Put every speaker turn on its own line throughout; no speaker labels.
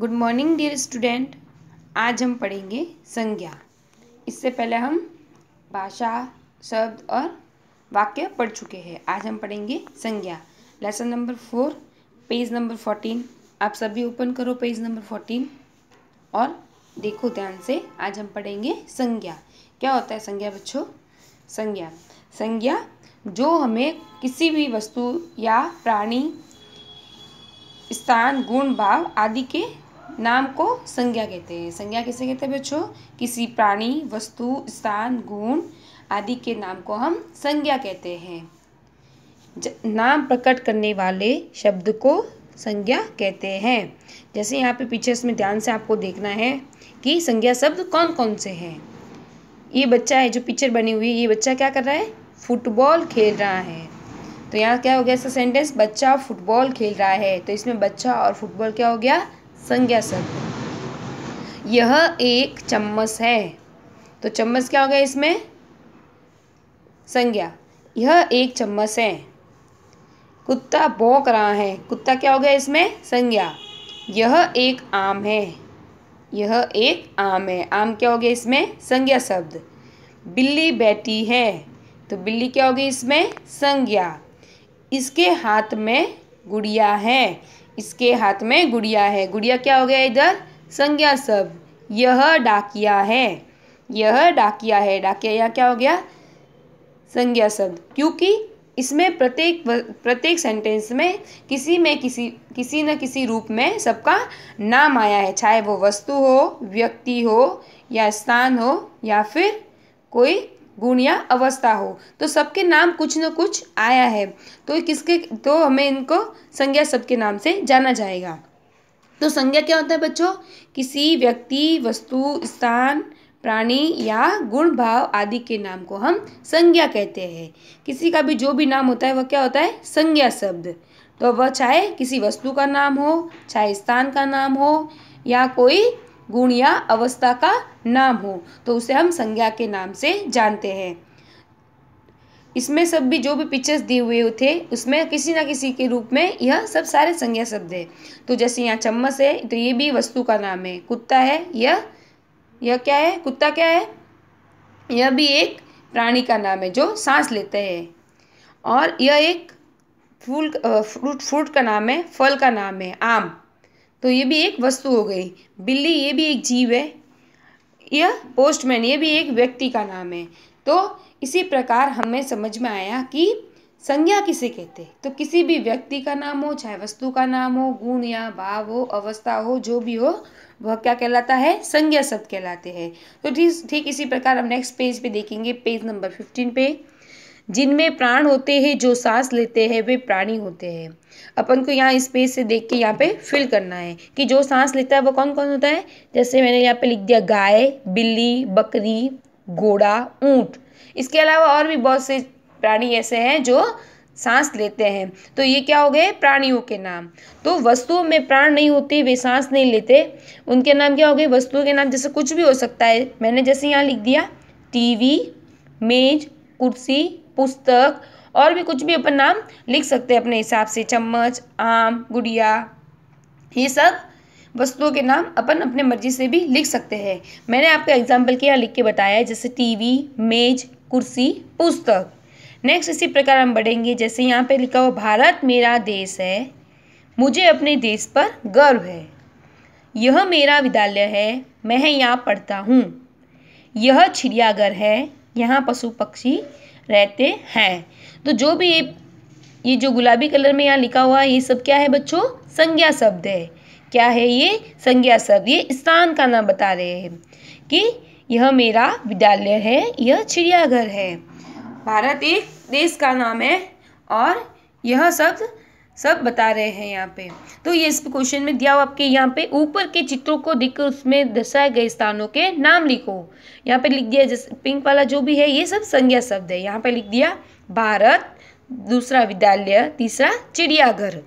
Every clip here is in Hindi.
गुड मॉर्निंग डियर स्टूडेंट आज हम पढ़ेंगे संज्ञा इससे पहले हम भाषा शब्द और वाक्य पढ़ चुके हैं आज हम पढ़ेंगे संज्ञा lesson number four page number fourteen आप सभी ओपन करो पेज नंबर फोर्टीन और देखो ध्यान से आज हम पढ़ेंगे संज्ञा क्या होता है संज्ञा बच्चों संज्ञा संज्ञा जो हमें किसी भी वस्तु या प्राणी स्थान गुण भाव आदि के नाम को संज्ञा कहते हैं संज्ञा किसे कहते हैं बच्चों किसी प्राणी वस्तु स्थान गुण आदि के नाम को हम संज्ञा कहते हैं नाम प्रकट करने वाले शब्द को संज्ञा कहते हैं जैसे यहाँ पे पीछे इसमें ध्यान से आपको देखना है कि संज्ञा शब्द कौन कौन से हैं ये बच्चा है जो पिक्चर बनी हुई है ये बच्चा क्या कर रहा है फुटबॉल खेल रहा है तो यहाँ क्या हो गया ऐसा सेंटेंस बच्चा फुटबॉल खेल रहा है तो इसमें बच्चा और फुटबॉल क्या हो गया संज्ञा शब्द यह एक चम्मच है तो चम्मच क्या हो गया इसमें संज्ञा यह एक चम्मच है कुत्ता भौंक रहा है कुत्ता क्या हो गया इसमें संज्ञा यह एक आम है यह एक आम है आम क्या हो गया इसमें संज्ञा शब्द बिल्ली बैठी है तो बिल्ली क्या होगी इसमें संज्ञा इसके हाथ में गुड़िया है इसके हाथ में गुड़िया है गुड़िया क्या हो गया इधर संज्ञा सब यह डाकिया है यह डाकिया है डाकिया यह क्या हो गया संज्ञा शब्द क्योंकि इसमें प्रत्येक प्रत्येक सेंटेंस में किसी में किसी किसी न किसी रूप में सबका नाम आया है चाहे वो वस्तु हो व्यक्ति हो या स्थान हो या फिर कोई गुण या अवस्था हो तो सबके नाम कुछ न कुछ आया है तो किसके तो हमें इनको संज्ञा सबके नाम से जाना जाएगा तो संज्ञा क्या होता है बच्चों किसी व्यक्ति वस्तु स्थान प्राणी या गुण भाव आदि के नाम को हम संज्ञा कहते हैं किसी का भी जो भी नाम होता है वह क्या होता है संज्ञा शब्द तो वह चाहे किसी वस्तु का नाम हो चाहे स्थान का नाम हो या कोई गुण या अवस्था का नाम हो तो उसे हम संज्ञा के नाम से जानते हैं इसमें सब भी जो भी पिक्चर्स दिए हुए थे उसमें किसी ना किसी के रूप में यह सब सारे संज्ञा शब्द है तो जैसे यहाँ चम्मच है तो ये भी वस्तु का नाम है कुत्ता है यह यह क्या है कुत्ता क्या है यह भी एक प्राणी का नाम है जो सांस लेते हैं और यह एक फूल फ्रूट फ्रूट का नाम है फल का नाम है आम तो ये भी एक वस्तु हो गई बिल्ली ये भी एक जीव है यह पोस्टमैन ये भी एक व्यक्ति का नाम है तो इसी प्रकार हमें समझ में आया कि संज्ञा किसे कहते हैं तो किसी भी व्यक्ति का नाम हो चाहे वस्तु का नाम हो गुण या भाव हो अवस्था हो जो भी हो वह क्या कहलाता है संज्ञा शब्द कहलाते हैं तो ठीक ठीक इसी प्रकार हम नेक्स्ट पेज पे देखेंगे पेज नंबर फिफ्टीन पे जिनमें प्राण होते हैं जो सांस लेते हैं वे प्राणी होते हैं अपन को यहाँ स्पेस से देख के यहाँ पे फिल करना है कि जो सांस लेता है वो कौन कौन होता है जैसे मैंने यहाँ पे लिख दिया गाय बिल्ली बकरी घोड़ा ऊँट इसके अलावा और भी बहुत से प्राणी ऐसे हैं जो सांस लेते हैं तो ये क्या हो गए प्राणियों के नाम तो वस्तुओं में प्राण नहीं होते वे सांस नहीं लेते उनके नाम क्या हो गए वस्तुओं के नाम जैसे कुछ भी हो सकता है मैंने जैसे यहाँ लिख दिया टीवी मेज कुर्सी पुस्तक और भी कुछ भी अपन नाम लिख सकते हैं अपने हिसाब से चम्मच आम गुड़िया ये सब वस्तुओं के नाम अपन अपने मर्जी से भी लिख सकते हैं मैंने आपका एग्जाम्पल के यहाँ लिख के बताया है जैसे टीवी मेज कुर्सी पुस्तक नेक्स्ट इसी प्रकार हम बढ़ेंगे जैसे यहाँ पे लिखा हुआ भारत मेरा देश है मुझे अपने देश पर गर्व है यह मेरा विद्यालय है मैं यहाँ पढ़ता हूँ यह चिड़ियाघर है यहाँ पशु पक्षी रहते हैं तो जो भी ये ये जो गुलाबी कलर में यहाँ लिखा हुआ है ये सब क्या है बच्चों संज्ञा शब्द है क्या है ये संज्ञा शब्द ये स्थान का नाम बता रहे हैं कि यह मेरा विद्यालय है यह चिड़ियाघर है भारत एक देश का नाम है और यह शब्द सब बता रहे हैं यहाँ पे तो ये इस क्वेश्चन में दिया हो आपके यहाँ पे ऊपर के चित्रों को दिख उसमें दर्शाए गए स्थानों के नाम लिखो यहाँ पे लिख दिया जैसे पिंक वाला जो भी है ये सब संज्ञा शब्द है यहाँ पे लिख दिया भारत दूसरा विद्यालय तीसरा चिड़ियाघर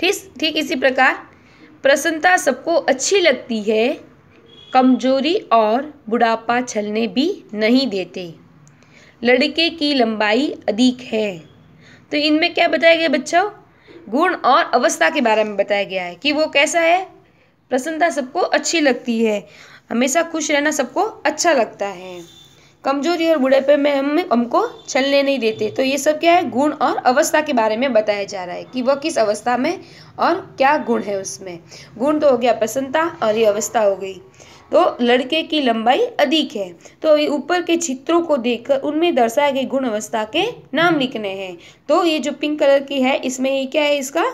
ठीक ठीक इसी प्रकार प्रसन्नता सबको अच्छी लगती है कमजोरी और बुढ़ापा छलने भी नहीं देते लड़के की लंबाई अधिक है तो इनमें क्या बताया गया बच्चों गुण और अवस्था के बारे में बताया गया है कि वो कैसा है प्रसन्नता सबको अच्छी लगती है हमेशा खुश रहना सबको अच्छा लगता है कमजोरी और बुढ़ापे में हम हमको छलने नहीं देते तो ये सब क्या है गुण और अवस्था के बारे में बताया जा रहा है कि वह किस अवस्था में और क्या गुण है उसमें गुण तो हो गया प्रसन्नता और ये अवस्था हो गई तो लड़के की लंबाई अधिक है तो ऊपर के चित्रों को देखकर उनमें दर्शाए गए गुण अवस्था के नाम लिखने हैं तो ये जो पिंक कलर की है इसमें ये क्या है इसका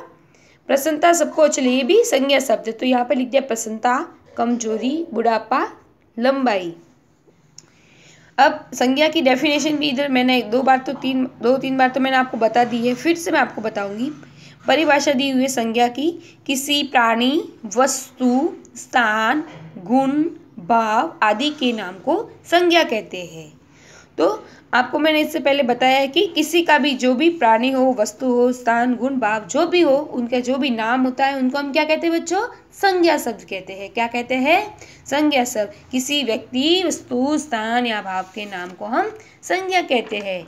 प्रसन्नता सबको चले ये भी संज्ञा शब्द तो यहाँ पे लिख दिया प्रसन्नता कमजोरी बुढ़ापा लंबाई अब संज्ञा की डेफिनेशन भी इधर मैंने दो बार तो तीन दो तीन बार तो मैंने आपको बता दी है फिर से मैं आपको बताऊंगी परिभाषा दी हुई है संज्ञा की किसी प्राणी वस्तु स्थान गुण भाव आदि के नाम को संज्ञा कहते हैं तो आपको मैंने इससे पहले बताया है कि किसी का भी जो भी प्राणी हो वस्तु हो स्थान गुण भाव जो भी हो उनका जो भी नाम होता है उनको हम क्या कहते हैं बच्चों संज्ञा शब्द कहते हैं क्या कहते हैं संज्ञा शब्द किसी व्यक्ति वस्तु स्थान या भाव के नाम को हम संज्ञा कहते हैं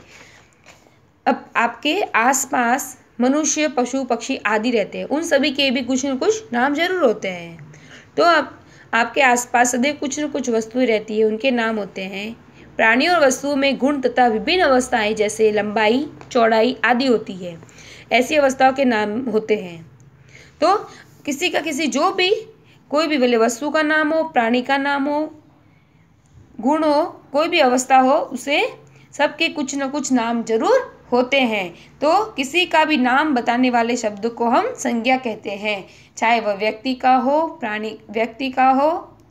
अब आपके आसपास मनुष्य पशु पक्षी आदि रहते हैं उन सभी के भी कुछ न कुछ नाम जरूर होते हैं तो आप आपके आसपास सदैव कुछ न कुछ वस्तुएं रहती है उनके नाम होते हैं प्राणी और वस्तुओं में गुण तथा विभिन्न अवस्थाएं जैसे लंबाई चौड़ाई आदि होती है ऐसी अवस्थाओं के नाम होते हैं तो किसी का किसी जो भी कोई भी भले वस्तु का नाम हो प्राणी का नाम हो गुण हो कोई भी अवस्था हो उसे सबके कुछ न कुछ नाम जरूर होते हैं तो किसी का भी नाम बताने वाले शब्द को हम संज्ञा कहते हैं चाहे वह व्यक्ति का हो प्राणी व्यक्ति का हो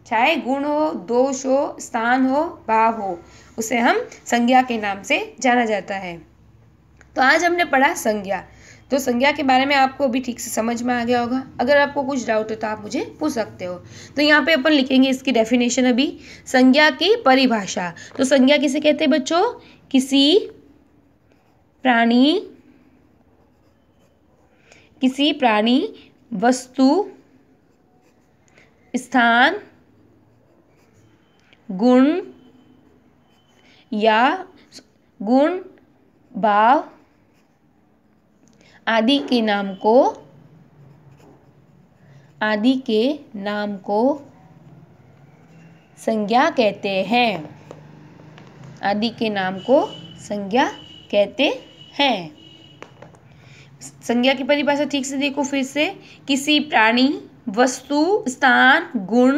चाहे गुण हो दोष हो स्थान हो भाव हो उसे हम संज्ञा के नाम से जाना जाता है तो आज हमने पढ़ा संज्ञा तो संज्ञा के बारे में आपको अभी ठीक से समझ में आ गया होगा अगर आपको कुछ डाउट हो तो आप मुझे पूछ सकते हो तो यहाँ पे अपन लिखेंगे इसकी डेफिनेशन अभी संज्ञा की परिभाषा तो संज्ञा किसे कहते हैं बच्चों किसी प्राणी किसी प्राणी वस्तु स्थान गुण या गुण भाव आदि के नाम को आदि के नाम को संज्ञा कहते हैं आदि के नाम को संज्ञा कहते हैं है संज्ञा की परिभाषा ठीक से देखो फिर से किसी प्राणी वस्तु स्थान गुण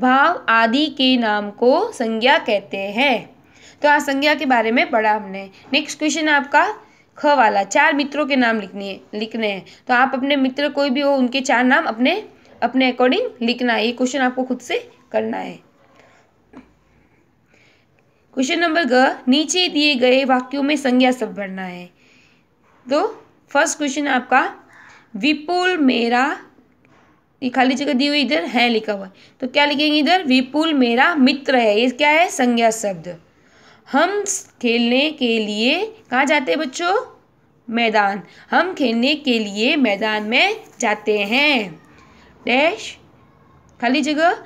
भाव आदि के नाम को संज्ञा कहते हैं तो आज संज्ञा के बारे में पढ़ा हमने नेक्स्ट क्वेश्चन आपका ख वाला चार मित्रों के नाम लिखने है, लिखने हैं तो आप अपने मित्र कोई भी हो उनके चार नाम अपने अपने अकॉर्डिंग लिखना है ये क्वेश्चन आपको खुद से करना है क्वेश्चन नंबर ग नीचे दिए गए वाक्यों में संज्ञा शब्द भरना है तो फर्स्ट क्वेश्चन आपका विपुल मेरा ये खाली जगह दी हुई इधर है लिखा हुआ तो क्या लिखेंगे इधर विपुल मेरा मित्र है ये क्या है संज्ञा शब्द हम खेलने के लिए कहाँ जाते हैं बच्चों मैदान हम खेलने के लिए मैदान में जाते हैं डैश खाली जगह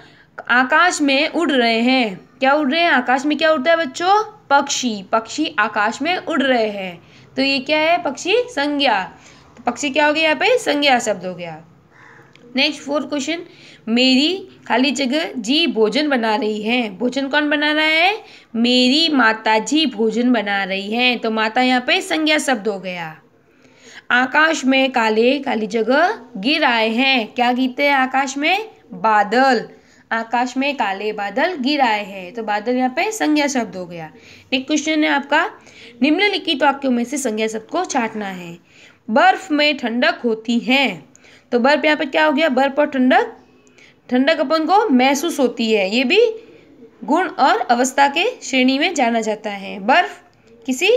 आकाश में उड़ रहे हैं क्या उड़ रहे हैं आकाश में क्या उड़ता है बच्चों पक्षी पक्षी आकाश में उड़ रहे हैं तो ये क्या है पक्षी संज्ञा तो पक्षी क्या हो गया यहाँ पे संज्ञा शब्द हो गया नेक्स्ट फोर्थ क्वेश्चन मेरी खाली जगह जी भोजन बना रही है भोजन कौन बना रहा है मेरी माता जी भोजन बना रही है तो माता यहाँ पे संज्ञा शब्द हो गया आकाश में काले काली जगह गिर आए हैं क्या गिरते हैं आकाश में बादल आकाश में काले बादल गिराए हैं तो बादल यहाँ पे संज्ञा शब्द हो गया नेक्स्ट क्वेश्चन है आपका निम्नलिखित वाक्यों में से संज्ञा शब्द को छाटना है बर्फ में ठंडक होती है तो बर्फ यहाँ पे क्या हो गया बर्फ और ठंडक ठंडक अपन को महसूस होती है ये भी गुण और अवस्था के श्रेणी में जाना जाता है बर्फ किसी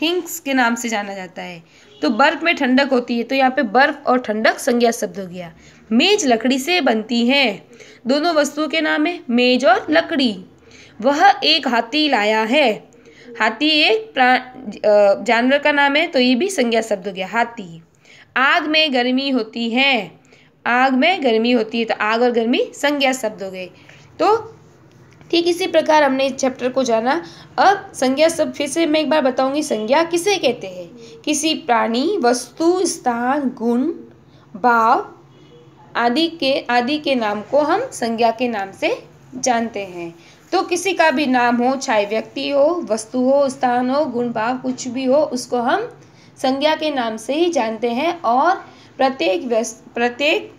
थिंग्स के नाम से जाना जाता है तो बर्फ में ठंडक होती है तो यहाँ पे बर्फ और ठंडक संज्ञा शब्द हो गया मेज लकड़ी से बनती है दोनों वस्तुओं के नाम है मेज और लकड़ी वह एक हाथी लाया है हाथी एक जानवर का नाम है तो ये भी संज्ञा शब्द हो गया हाथी आग में गर्मी होती है आग में गर्मी होती है तो आग और गर्मी संज्ञा शब्द हो गए तो ठीक इसी प्रकार हमने इस चैप्टर को जाना अब संज्ञा शब्द फिर से मैं एक बार बताऊंगी संज्ञा किसे कहते हैं किसी प्राणी वस्तु स्थान गुण भाव आदि के आदि के नाम को हम संज्ञा के नाम से जानते हैं तो किसी का भी नाम हो चाहे व्यक्ति हो वस्तु हो स्थान हो गुण भाव कुछ भी हो उसको हम संज्ञा के नाम से ही जानते हैं और प्रत्येक प्रत्येक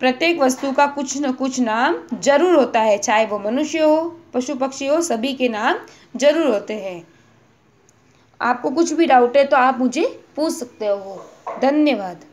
प्रत्येक वस्तु का कुछ न कुछ नाम जरूर होता है चाहे वो मनुष्य हो पशु पक्षी हो सभी के नाम जरूर होते हैं आपको कुछ भी डाउट है तो आप मुझे पूछ सकते हो धन्यवाद